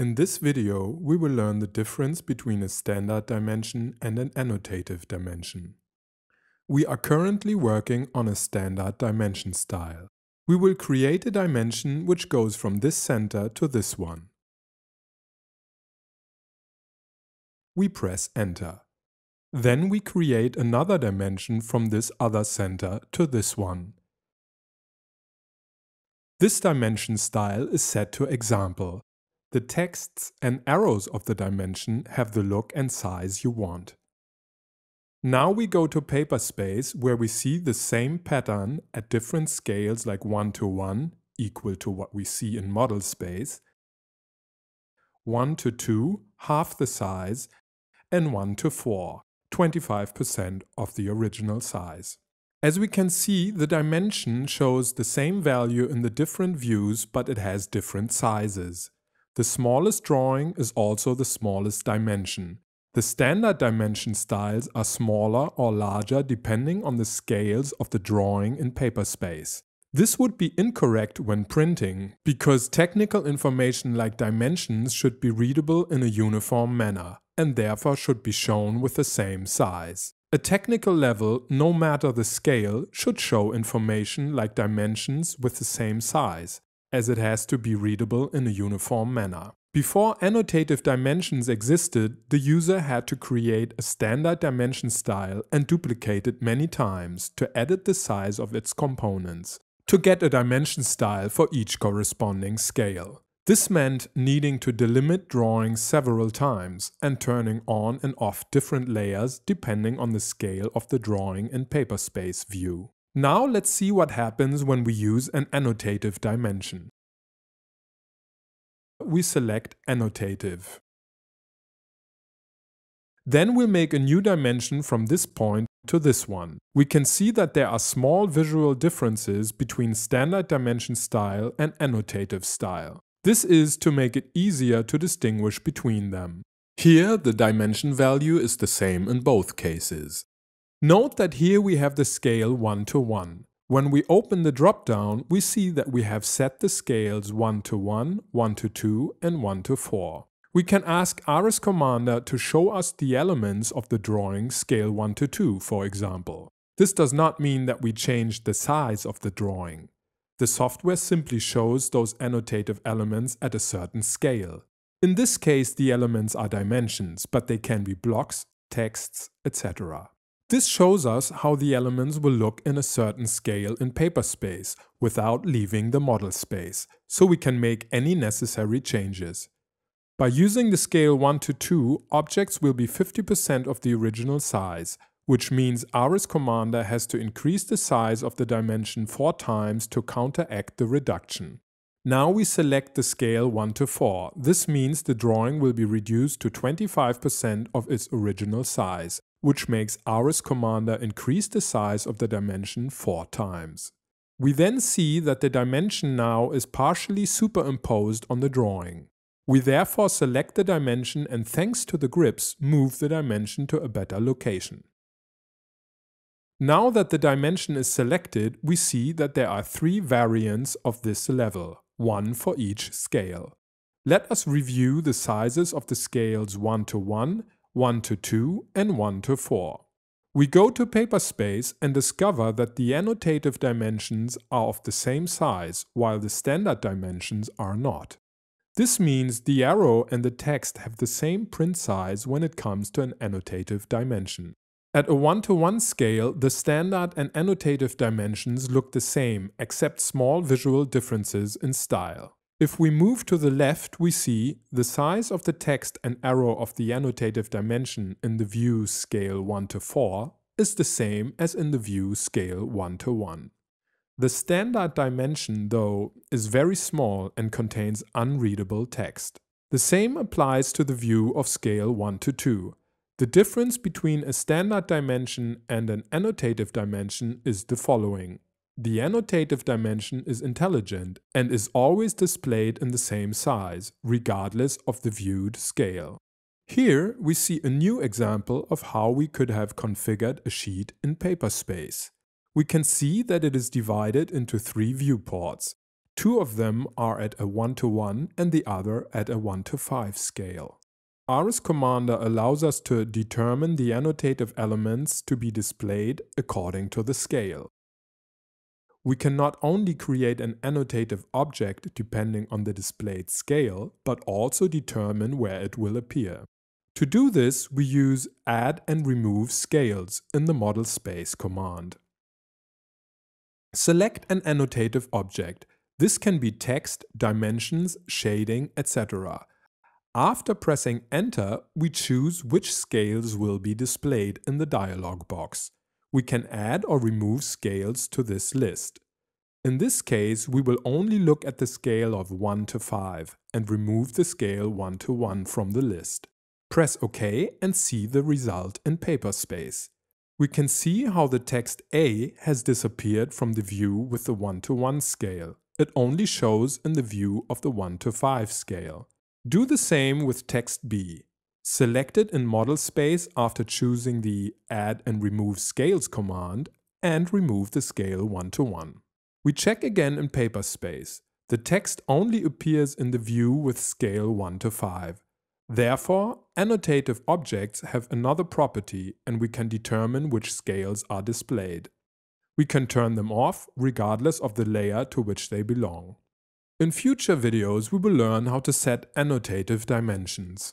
In this video, we will learn the difference between a standard dimension and an annotative dimension. We are currently working on a standard dimension style. We will create a dimension which goes from this center to this one. We press Enter. Then we create another dimension from this other center to this one. This dimension style is set to example, the texts and arrows of the dimension have the look and size you want. Now we go to paper space where we see the same pattern at different scales like 1 to 1, equal to what we see in model space, 1 to 2, half the size, and 1 to 4, 25% of the original size. As we can see, the dimension shows the same value in the different views, but it has different sizes. The smallest drawing is also the smallest dimension. The standard dimension styles are smaller or larger depending on the scales of the drawing in paper space. This would be incorrect when printing, because technical information like dimensions should be readable in a uniform manner, and therefore should be shown with the same size. A technical level, no matter the scale, should show information like dimensions with the same size, as it has to be readable in a uniform manner. Before annotative dimensions existed, the user had to create a standard dimension style and duplicate it many times to edit the size of its components, to get a dimension style for each corresponding scale. This meant needing to delimit drawings several times and turning on and off different layers depending on the scale of the drawing in paper space view. Now let's see what happens when we use an annotative dimension. We select annotative. Then we'll make a new dimension from this point to this one. We can see that there are small visual differences between standard dimension style and annotative style. This is to make it easier to distinguish between them. Here the dimension value is the same in both cases. Note that here we have the scale 1 to 1. When we open the drop-down, we see that we have set the scales 1 to 1, 1 to 2, and 1 to 4. We can ask RS Commander to show us the elements of the drawing scale 1 to 2, for example. This does not mean that we change the size of the drawing. The software simply shows those annotative elements at a certain scale. In this case, the elements are dimensions, but they can be blocks, texts, etc. This shows us how the elements will look in a certain scale in paper space, without leaving the model space, so we can make any necessary changes. By using the scale 1 to 2, objects will be 50% of the original size, which means Aris Commander has to increase the size of the dimension 4 times to counteract the reduction. Now we select the scale 1 to 4. This means the drawing will be reduced to 25% of its original size, which makes Aris Commander increase the size of the dimension four times. We then see that the dimension now is partially superimposed on the drawing. We therefore select the dimension and thanks to the grips move the dimension to a better location. Now that the dimension is selected, we see that there are three variants of this level, one for each scale. Let us review the sizes of the scales 1 to 1, 1 to 2 and 1 to 4. We go to paper space and discover that the annotative dimensions are of the same size while the standard dimensions are not. This means the arrow and the text have the same print size when it comes to an annotative dimension. At a 1 to 1 scale, the standard and annotative dimensions look the same except small visual differences in style. If we move to the left, we see the size of the text and arrow of the annotative dimension in the view scale 1 to 4 is the same as in the view scale 1 to 1. The standard dimension, though, is very small and contains unreadable text. The same applies to the view of scale 1 to 2. The difference between a standard dimension and an annotative dimension is the following. The annotative dimension is intelligent and is always displayed in the same size, regardless of the viewed scale. Here we see a new example of how we could have configured a sheet in paper space. We can see that it is divided into three viewports. Two of them are at a 1 to 1 and the other at a 1 to 5 scale. RS Commander allows us to determine the annotative elements to be displayed according to the scale. We can not only create an annotative object depending on the displayed scale, but also determine where it will appear. To do this, we use add and remove scales in the model space command. Select an annotative object. This can be text, dimensions, shading, etc. After pressing enter, we choose which scales will be displayed in the dialog box we can add or remove scales to this list. In this case, we will only look at the scale of 1 to 5 and remove the scale 1 to 1 from the list. Press OK and see the result in paper space. We can see how the text A has disappeared from the view with the 1 to 1 scale. It only shows in the view of the 1 to 5 scale. Do the same with text B. Select it in model space after choosing the Add and Remove Scales command and remove the scale one to one. We check again in paper space. The text only appears in the view with scale 1 to 5. Therefore, annotative objects have another property and we can determine which scales are displayed. We can turn them off regardless of the layer to which they belong. In future videos we will learn how to set annotative dimensions.